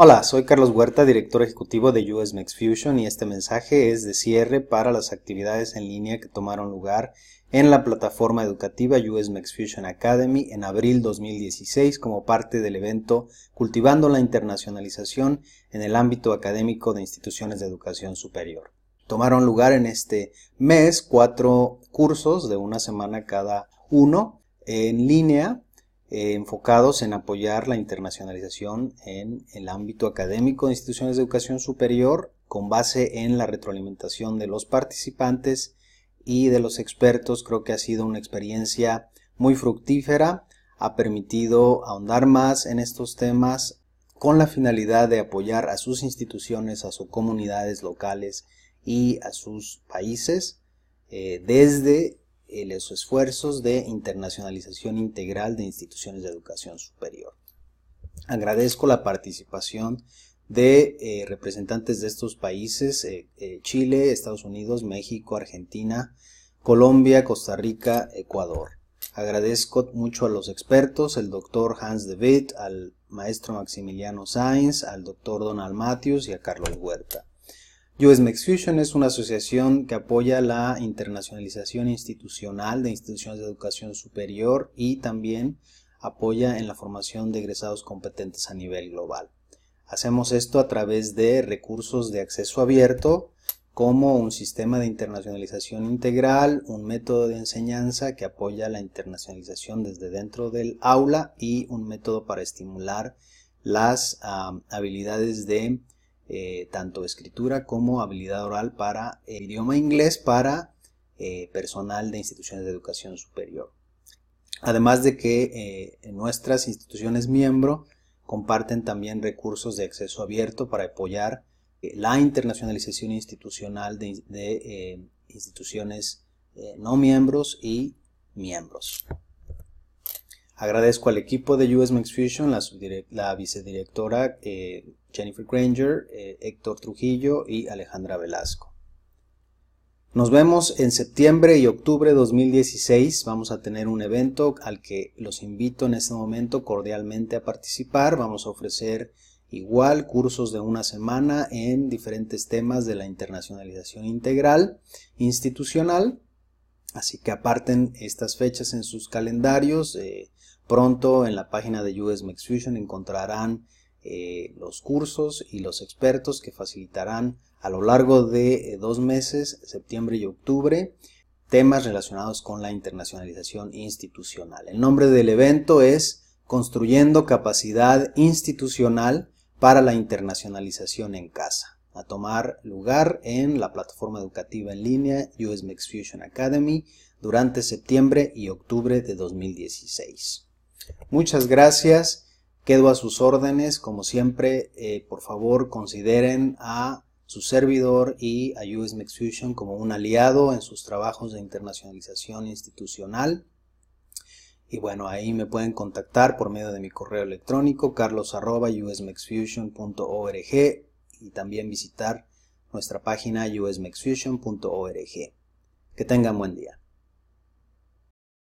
Hola, soy Carlos Huerta, director ejecutivo de US Fusion y este mensaje es de cierre para las actividades en línea que tomaron lugar en la plataforma educativa US Fusion Academy en abril 2016 como parte del evento Cultivando la Internacionalización en el ámbito académico de instituciones de educación superior. Tomaron lugar en este mes cuatro cursos de una semana cada uno en línea eh, enfocados en apoyar la internacionalización en el ámbito académico de instituciones de educación superior con base en la retroalimentación de los participantes y de los expertos. Creo que ha sido una experiencia muy fructífera, ha permitido ahondar más en estos temas con la finalidad de apoyar a sus instituciones, a sus comunidades locales y a sus países eh, desde eh, los esfuerzos de internacionalización integral de instituciones de educación superior. Agradezco la participación de eh, representantes de estos países, eh, Chile, Estados Unidos, México, Argentina, Colombia, Costa Rica, Ecuador. Agradezco mucho a los expertos, el doctor Hans de Witt, al maestro Maximiliano Sainz, al doctor Donald Matthews y a Carlos Huerta. USMEX Fusion es una asociación que apoya la internacionalización institucional de instituciones de educación superior y también apoya en la formación de egresados competentes a nivel global. Hacemos esto a través de recursos de acceso abierto como un sistema de internacionalización integral, un método de enseñanza que apoya la internacionalización desde dentro del aula y un método para estimular las ah, habilidades de eh, tanto escritura como habilidad oral para el eh, idioma inglés para eh, personal de instituciones de educación superior. Además de que nuestras instituciones miembro comparten también recursos de acceso abierto para apoyar la internacionalización institucional de, instituciones no miembros y miembros. Agradezco al equipo de US Fusion, la, vicedirectora Jennifer Granger, eh, Héctor Trujillo y Alejandra Velasco. Nos vemos en septiembre y octubre de 2016. Vamos a tener un evento al que los invito en este momento cordialmente a participar. Vamos a ofrecer igual cursos de una semana en diferentes temas de la internacionalización integral institucional. Así que aparten estas fechas en sus calendarios. Eh, pronto en la página de US Fusion encontrarán eh, los cursos y los expertos que facilitarán a lo largo de eh, dos meses, septiembre y octubre, temas relacionados con la internacionalización institucional. El nombre del evento es Construyendo Capacidad Institucional para la Internacionalización en Casa, a tomar lugar en la plataforma educativa en línea USMEX Fusion Academy durante septiembre y octubre de 2016. Muchas gracias. Quedo a sus órdenes, como siempre, eh, por favor consideren a su servidor y a US como un aliado en sus trabajos de internacionalización institucional. Y bueno, ahí me pueden contactar por medio de mi correo electrónico carlos.usmexfusion.org y también visitar nuestra página usmexfusion.org. Que tengan buen día.